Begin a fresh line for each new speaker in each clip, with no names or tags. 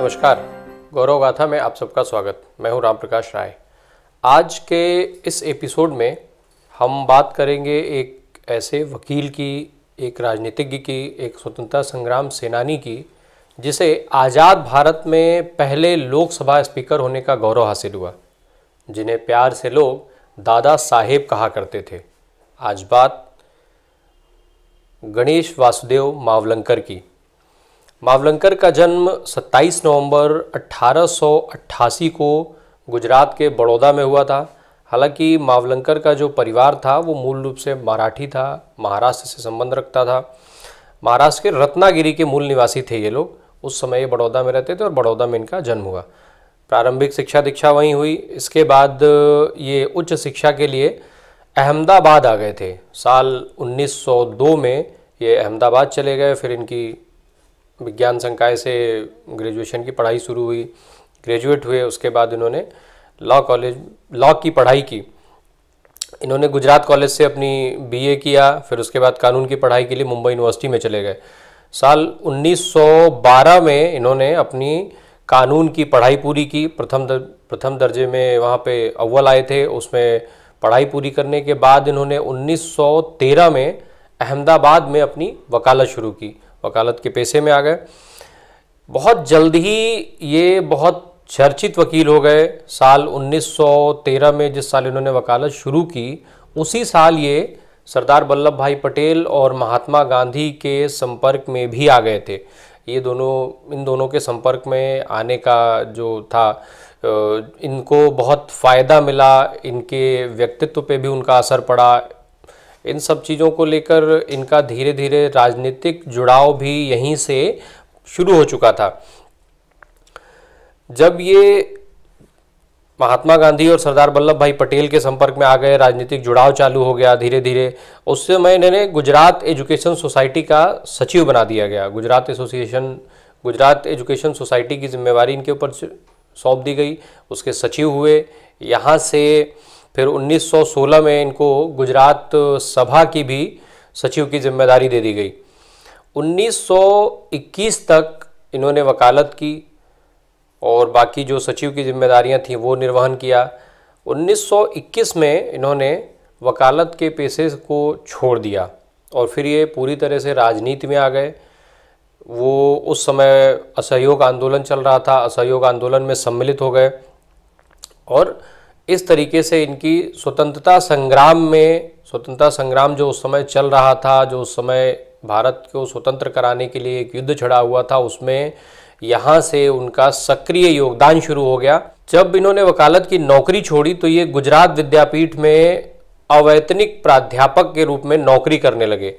नमस्कार गौरव गाथा में आप सबका स्वागत मैं हूं राम प्रकाश राय आज के इस एपिसोड में हम बात करेंगे एक ऐसे वकील की एक राजनीतिज्ञ की एक स्वतंत्रता संग्राम सेनानी की जिसे आज़ाद भारत में पहले लोकसभा स्पीकर होने का गौरव हासिल हुआ जिन्हें प्यार से लोग दादा साहेब कहा करते थे आज बात गणेश वासुदेव मावलंकर की मावलंकर का जन्म 27 नवंबर 1888 को गुजरात के बड़ौदा में हुआ था हालांकि मावलंकर का जो परिवार था वो मूल रूप से मराठी था महाराष्ट्र से संबंध रखता था महाराष्ट्र के रत्नागिरी के मूल निवासी थे ये लोग उस समय ये बड़ौदा में रहते थे और बड़ौदा में इनका जन्म हुआ प्रारंभिक शिक्षा दीक्षा वहीं हुई इसके बाद ये उच्च शिक्षा के लिए अहमदाबाद आ गए थे साल 1902 में ये अहमदाबाद चले गए फिर इनकी विज्ञान संकाय से ग्रेजुएशन की पढ़ाई शुरू हुई ग्रेजुएट हुए उसके बाद इन्होंने लॉ कॉलेज लॉ की पढ़ाई की इन्होंने गुजरात कॉलेज से अपनी बीए किया फिर उसके बाद कानून की पढ़ाई के लिए मुंबई यूनिवर्सिटी में चले गए साल 1912 में इन्होंने अपनी कानून की पढ़ाई पूरी की प्रथम दर, प्रथम दर्जे में वहाँ पे अव्वल आए थे उसमें पढ़ाई पूरी करने के बाद इन्होंने 1913 में अहमदाबाद में अपनी वकालत शुरू की वकालत के पेशे में आ गए बहुत जल्द ही ये बहुत चर्चित वकील हो गए साल 1913 में जिस साल इन्होंने वकालत शुरू की उसी साल ये सरदार वल्लभ भाई पटेल और महात्मा गांधी के संपर्क में भी आ गए थे ये दोनों इन दोनों के संपर्क में आने का जो था इनको बहुत फ़ायदा मिला इनके व्यक्तित्व पे भी उनका असर पड़ा इन सब चीज़ों को लेकर इनका धीरे धीरे राजनीतिक जुड़ाव भी यहीं से शुरू हो चुका था जब ये महात्मा गांधी और सरदार वल्लभ भाई पटेल के संपर्क में आ गए राजनीतिक जुड़ाव चालू हो गया धीरे धीरे उस समय इन्हें गुजरात एजुकेशन सोसाइटी का सचिव बना दिया गया Gujarat association Gujarat education society की जिम्मेवारी इनके ऊपर सौंप दी गई उसके सचिव हुए यहाँ से फिर 1916 में इनको गुजरात सभा की भी सचिव की जिम्मेदारी दे दी गई 1921 तक इन्होंने वकालत की और बाकी जो सचिव की जिम्मेदारियां थीं वो निर्वहन किया 1921 में इन्होंने वकालत के पेशे को छोड़ दिया और फिर ये पूरी तरह से राजनीति में आ गए वो उस समय असहयोग आंदोलन चल रहा था असहयोग आंदोलन में सम्मिलित हो गए और इस तरीके से इनकी स्वतंत्रता संग्राम में स्वतंत्रता संग्राम जो उस समय चल रहा था जो उस समय भारत को स्वतंत्र कराने के लिए एक युद्ध छड़ा हुआ था उसमें यहाँ से उनका सक्रिय योगदान शुरू हो गया जब इन्होंने वकालत की नौकरी छोड़ी तो ये गुजरात विद्यापीठ में अवैतनिक प्राध्यापक के रूप में नौकरी करने लगे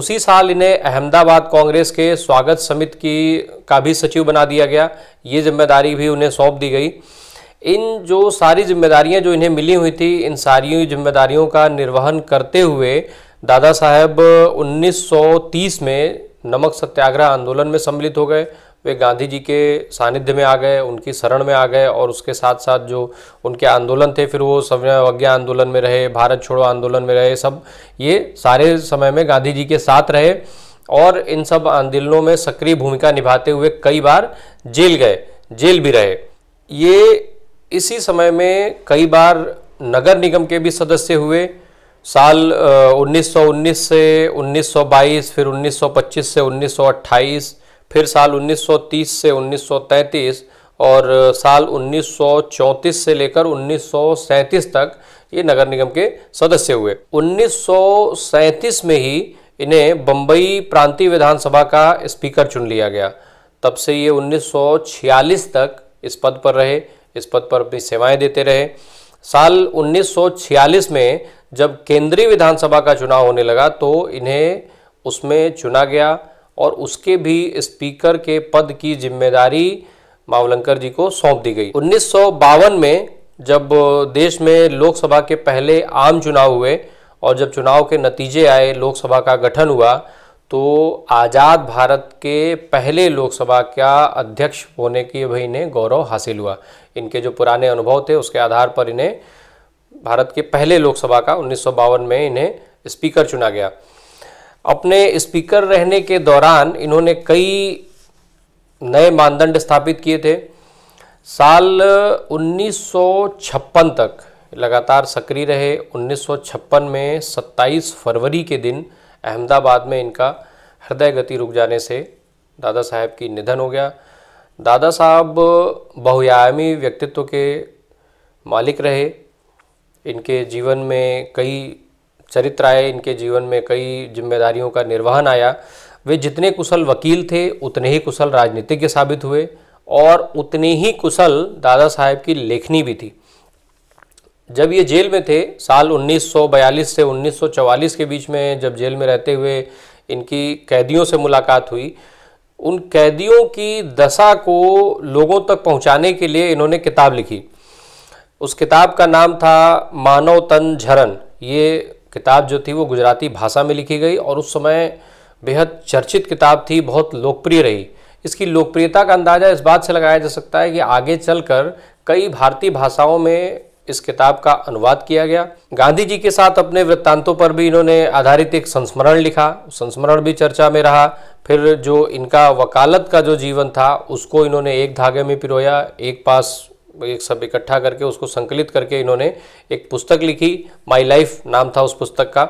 उसी साल इन्हें अहमदाबाद कांग्रेस के स्वागत समिति की का भी सचिव बना दिया गया ये जिम्मेदारी भी उन्हें सौंप दी गई इन जो सारी जिम्मेदारियां जो इन्हें मिली हुई थी इन सारी जिम्मेदारियों का निर्वहन करते हुए दादा साहब 1930 में नमक सत्याग्रह आंदोलन में सम्मिलित हो गए वे गांधी जी के सानिध्य में आ गए उनकी शरण में आ गए और उसके साथ साथ जो उनके आंदोलन थे फिर वो समय आंदोलन में रहे भारत छोड़ो आंदोलन में रहे सब ये सारे समय में गांधी जी के साथ रहे और इन सब आंदोलनों में सक्रिय भूमिका निभाते हुए कई बार जेल गए जेल भी रहे ये इसी समय में कई बार नगर निगम के भी सदस्य हुए साल उन्नीस सौ उन्नीस से 1922 फिर 1925 से 1928 फिर साल 1930 से 1933 और साल 1934 से लेकर 1937 तक ये नगर निगम के सदस्य हुए 1937 में ही इन्हें बम्बई प्रांतीय विधानसभा का स्पीकर चुन लिया गया तब से ये 1946 तक इस पद पर रहे इस पद पर अपनी सेवाएं देते रहे साल 1946 में जब केंद्रीय विधानसभा का चुनाव होने लगा तो इन्हें उसमें चुना गया और उसके भी स्पीकर के पद की जिम्मेदारी मावलंकर जी को सौंप दी गई उन्नीस में जब देश में लोकसभा के पहले आम चुनाव हुए और जब चुनाव के नतीजे आए लोकसभा का गठन हुआ तो आज़ाद भारत के पहले लोकसभा का अध्यक्ष होने की भी इन्हें गौरव हासिल हुआ इनके जो पुराने अनुभव थे उसके आधार पर इन्हें भारत के पहले लोकसभा का उन्नीस में इन्हें स्पीकर चुना गया अपने स्पीकर रहने के दौरान इन्होंने कई नए मानदंड स्थापित किए थे साल 1956 तक लगातार सक्रिय रहे 1956 में 27 फरवरी के दिन अहमदाबाद में इनका हृदय गति रुक जाने से दादा साहब की निधन हो गया दादा साहब बहुयामी व्यक्तित्व के मालिक रहे इनके जीवन में कई चरित्र आए इनके जीवन में कई जिम्मेदारियों का निर्वहन आया वे जितने कुशल वकील थे उतने ही कुशल राजनीतिज्ञ साबित हुए और उतने ही कुशल दादा साहब की लेखनी भी थी जब ये जेल में थे साल 1942 से 1944 के बीच में जब जेल में रहते हुए इनकी कैदियों से मुलाकात हुई उन कैदियों की दशा को लोगों तक पहुंचाने के लिए इन्होंने किताब लिखी उस किताब का नाम था मानव तन झरन ये किताब जो थी वो गुजराती भाषा में लिखी गई और उस समय बेहद चर्चित किताब थी बहुत लोकप्रिय रही इसकी लोकप्रियता का अंदाज़ा इस बात से लगाया जा सकता है कि आगे चलकर कई भारतीय भाषाओं में इस किताब का अनुवाद किया गया गांधी जी के साथ अपने वृत्तांतों पर भी इन्होंने आधारित एक संस्मरण लिखा संस्मरण भी चर्चा में रहा फिर जो इनका वकालत का जो जीवन था उसको इन्होंने एक धागे में पिरोया एक पास एक सब इकट्ठा करके उसको संकलित करके इन्होंने एक पुस्तक लिखी माई लाइफ नाम था उस पुस्तक का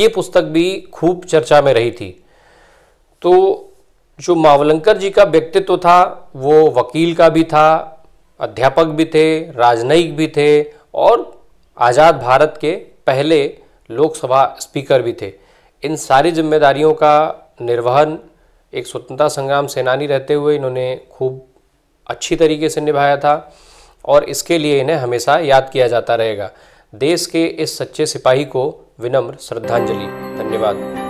ये पुस्तक भी खूब चर्चा में रही थी तो जो मावलंकर जी का व्यक्तित्व था वो वकील का भी था अध्यापक भी थे राजनयिक भी थे और आज़ाद भारत के पहले लोकसभा स्पीकर भी थे इन सारी जिम्मेदारियों का निर्वहन एक स्वतंत्रता संग्राम सेनानी रहते हुए इन्होंने खूब अच्छी तरीके से निभाया था और इसके लिए इन्हें हमेशा याद किया जाता रहेगा देश के इस सच्चे सिपाही को विनम्र श्रद्धांजलि धन्यवाद